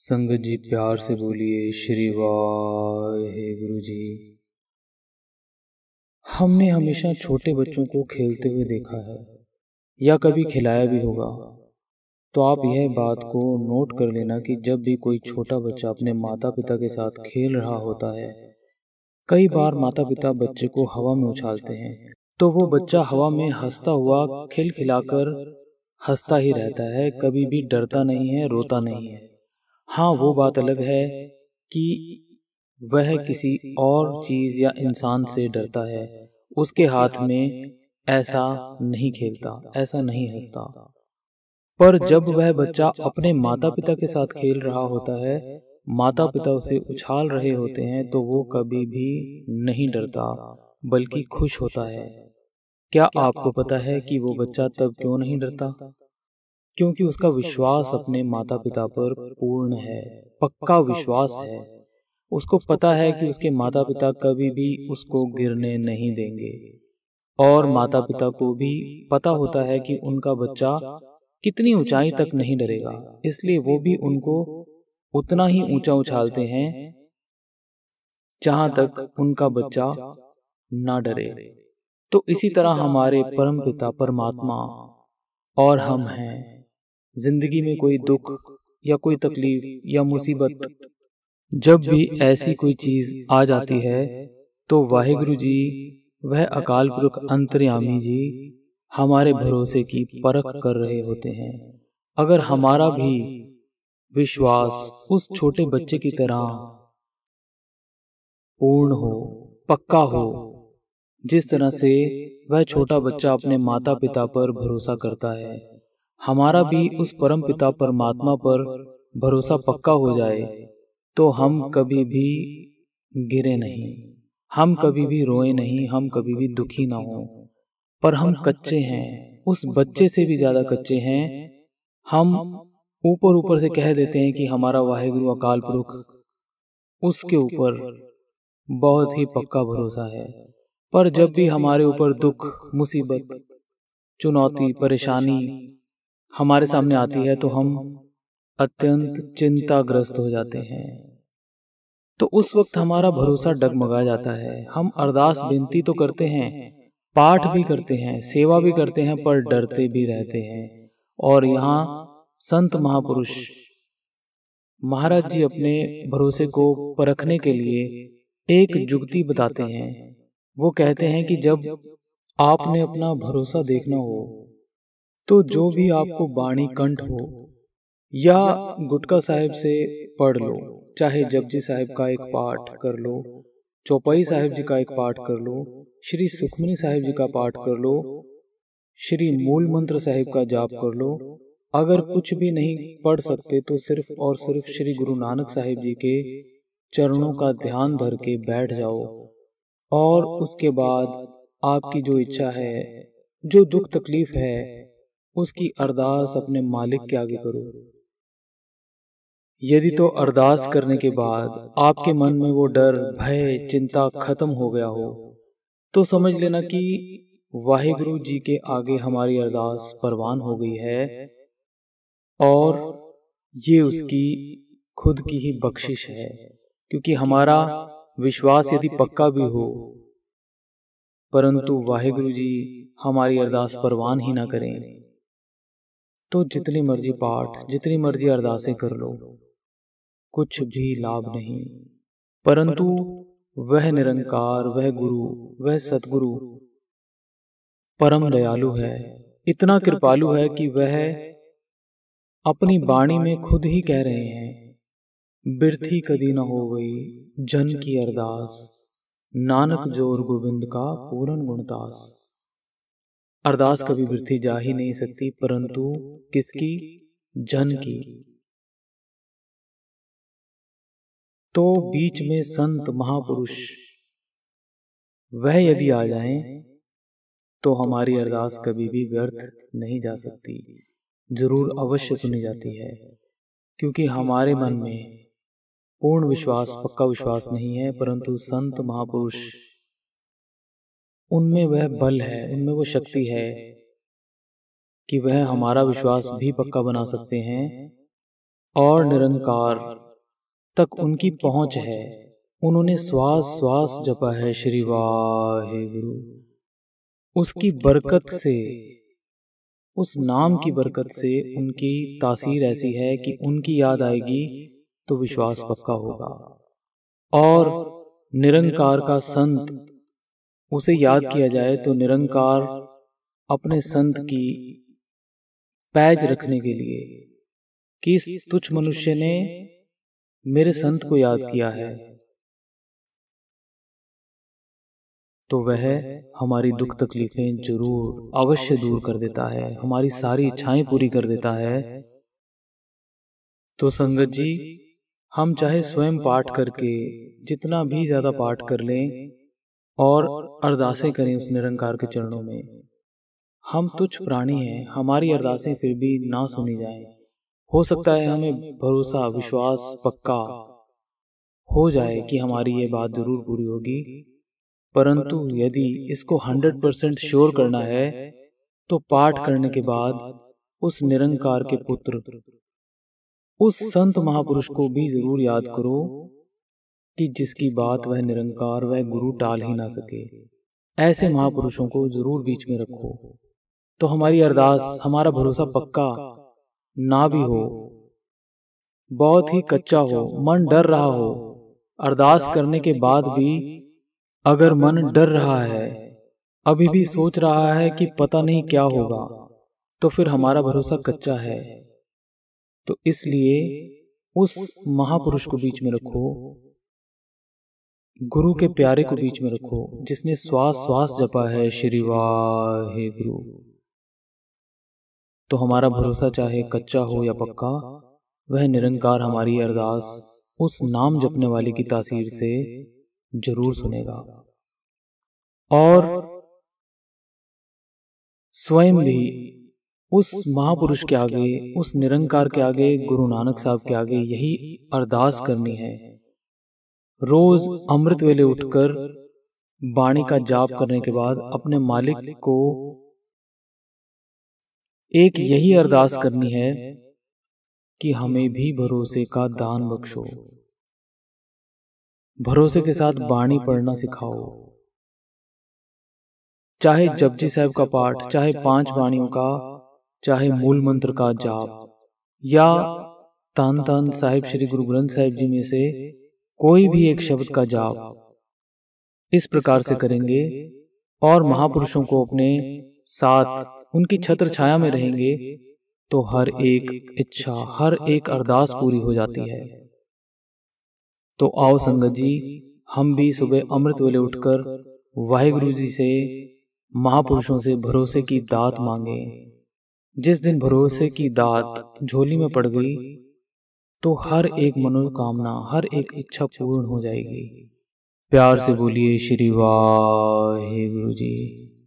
संगत जी प्यार से बोलिए श्री वाहे गुरु जी हमने हमेशा छोटे बच्चों को खेलते हुए देखा है या कभी खिलाया भी होगा तो आप यह बात को नोट कर लेना कि जब भी कोई छोटा बच्चा अपने माता पिता के साथ खेल रहा होता है कई बार माता पिता बच्चे को हवा में उछालते हैं तो वो बच्चा हवा में हंसता हुआ खिलखिलाकर हंसता ही रहता है कभी भी डरता नहीं है रोता नहीं है हाँ, हाँ वो बात अलग है कि वह किसी और चीज या इंसान से डरता है उसके हाथ में ऐसा नहीं खेलता ऐसा नहीं हंसता पर जब वह बच्चा अपने माता पिता के साथ खेल रहा होता है माता पिता उसे उछाल रहे होते हैं तो, तो वो कभी भी नहीं डरता बल्कि खुश होता है क्या आपको पता है कि वो बच्चा तब क्यों नहीं डरता क्योंकि उसका विश्वास अपने माता पिता पर पूर्ण है पक्का विश्वास है उसको पता है कि उसके माता पिता कभी भी उसको गिरने नहीं देंगे और माता पिता को भी पता होता है कि उनका बच्चा कितनी ऊंचाई तक नहीं डरेगा इसलिए वो भी उनको उतना ही ऊंचा उछालते हैं जहां तक उनका बच्चा ना डरे तो, तो इसी तरह हमारे परम पिता परमात्मा और हम हैं जिंदगी में कोई दुख या कोई तकलीफ या मुसीबत जब भी ऐसी कोई चीज आ जाती है तो, तो गुरु जी वह अकाल पुरख अंतर्यामी जी हमारे भरोसे की परख कर रहे होते हैं अगर हमारा भी विश्वास उस छोटे बच्चे की तरह पूर्ण हो पक्का हो जिस तरह से वह छोटा बच्चा अपने माता पिता पर भरोसा करता है हमारा भी उस परम पिता परमात्मा पर भरोसा पक्का हो जाए तो हम कभी भी गिरे नहीं हम कभी भी रोए नहीं हम कभी भी दुखी ना हो पर हम कच्चे हैं उस बच्चे से भी ज्यादा कच्चे हैं हम ऊपर ऊपर से कह देते हैं कि हमारा वाहिगुरु अकाल पुरुष उसके ऊपर बहुत ही पक्का भरोसा है पर जब भी हमारे ऊपर दुख मुसीबत चुनौती परेशानी हमारे सामने आती है तो, तो हम अत्यंत चिंताग्रस्त हो जाते हैं तो उस वक्त हमारा भरोसा डगमगा जाता है हम अरदास विनती तो, तो करते हैं पाठ भी करते हैं सेवा भी करते हैं पर डरते भी रहते हैं और यहाँ संत महापुरुष महाराज जी अपने भरोसे को परखने के लिए एक जुक्ति बताते हैं वो कहते हैं कि जब आपने अपना भरोसा देखना हो तो जो भी आपको बाणी कंठ हो या गुटका साहिब से पढ़ लो चाहे जपजी साहिब का एक पाठ कर लो चौपाई साहिब जी का एक पाठ कर लो श्री सुखमनी साहिब जी का पाठ कर लो श्री मूल मंत्र साहिब का जाप कर लो अगर कुछ भी नहीं पढ़ सकते तो सिर्फ और सिर्फ श्री गुरु नानक साहिब जी के चरणों का ध्यान धर के बैठ जाओ और उसके बाद आपकी जो इच्छा है जो दुख तकलीफ है उसकी अरदास अपने मालिक के आगे करो यदि तो, तो अरदास करने के बाद आपके मन में वो डर भय चिंता खत्म हो गया हो तो, तो समझ लेना कि वाहेगुरु जी के आगे हमारी अरदास परवान हो गई है और ये उसकी खुद की ही बख्शिश है क्योंकि हमारा विश्वास यदि पक्का भी हो परंतु वाहेगुरु जी हमारी अरदास परवान ही ना करें तो जितनी मर्जी पाठ जितनी मर्जी अरदासें कर लो कुछ भी लाभ नहीं परंतु वह निरंकार वह गुरु वह सतगुरु परम दयालु है इतना कृपालु है कि वह अपनी बाणी में खुद ही कह रहे हैं बिरथी कदी न हो गई जन की अरदास नानक जोर गोविंद का पूरन गुणदास अरदास कभी वृद्धि जा ही नहीं सकती परंतु किसकी जन की तो, तो बीच में संत महापुरुष वह यदि आ जाएं तो, तो हमारी अरदास कभी भी व्यर्थ नहीं जा सकती जरूर अवश्य सुनी जाती है क्योंकि हमारे मन में पूर्ण विश्वास पक्का विश्वास नहीं है परंतु संत महापुरुष उनमें वह बल है उनमें वो शक्ति है कि वह हमारा विश्वास भी पक्का बना सकते हैं और निरंकार तक उनकी पहुंच है उन्होंने श्वास श्वास जपा है श्री वाहे गुरु उसकी बरकत से उस नाम की बरकत से उनकी तासीर ऐसी है कि उनकी याद आएगी तो विश्वास पक्का होगा और निरंकार का संत उसे याद किया जाए तो, तो निरंकार अपने संत की पैज रखने के लिए किस तुच्छ मनुष्य ने मेरे संत को याद किया है तो, तो वह हमारी दुख तकलीफें जरूर अवश्य दूर कर देता है हमारी सारी इच्छाएं पूरी कर देता है तो, तो संगत जी हम चाहे स्वयं पाठ करके जितना भी ज्यादा पाठ कर लें और अरदासें करें उस निरंकार के चरणों में हम तुच्छ प्राणी हैं हमारी अरदासें फिर भी ना सुनी जाए हो सकता है हमें भरोसा विश्वास पक्का हो जाए कि हमारी ये बात जरूर पूरी होगी परंतु यदि इसको हंड्रेड परसेंट श्योर करना है तो पाठ करने के बाद उस निरंकार के पुत्र उस संत महापुरुष को भी जरूर याद करो कि जिसकी बात वह निरंकार वह गुरु टाल ही ना सके ऐसे महापुरुषों को जरूर बीच में रखो तो हमारी अरदास हमारा भरोसा पक्का ना भी हो बहुत ही कच्चा हो मन डर रहा हो अरदास करने के बाद भी अगर मन डर रहा है अभी भी सोच रहा है कि पता नहीं क्या होगा तो फिर तो हमारा भरोसा कच्चा है तो इसलिए उस महापुरुष को बीच में रखो गुरु के प्यारे को बीच में रखो जिसने श्वास श्वास जपा है श्री वाहे गुरु तो हमारा भरोसा चाहे कच्चा हो या पक्का वह निरंकार हमारी अरदास उस नाम जपने वाले की तासीर से जरूर सुनेगा और स्वयं भी उस महापुरुष के आगे उस निरंकार के आगे गुरु नानक साहब के आगे यही अरदास करनी है रोज अमृत वेले उठकर वाणी का जाप करने के बाद अपने मालिक को एक यही अरदास करनी है कि हमें भी भरोसे का दान बख्शो भरोसे के साथ बाणी पढ़ना सिखाओ चाहे जपजी साहब का पाठ चाहे पांच बाणियों का चाहे मूल मंत्र का जाप या तान तान साहिब श्री गुरु ग्रंथ साहिब जी में से कोई भी एक शब्द का जाप इस प्रकार से करेंगे और महापुरुषों को अपने साथ उनकी छत्र छाया में रहेंगे तो, तो हर एक इच्छा हर एक अरदास पूरी हो जाती है तो आओ संगत जी हम भी सुबह अमृत वेले उठकर वाहिगुरु जी से महापुरुषों से भरोसे की दात मांगे जिस दिन भरोसे की दात झोली में पड़ गई तो, तो हर एक मनोकामना हर एक इच्छा पूर्ण हो जाएगी प्यार से बोलिए श्री वाहे गुरु जी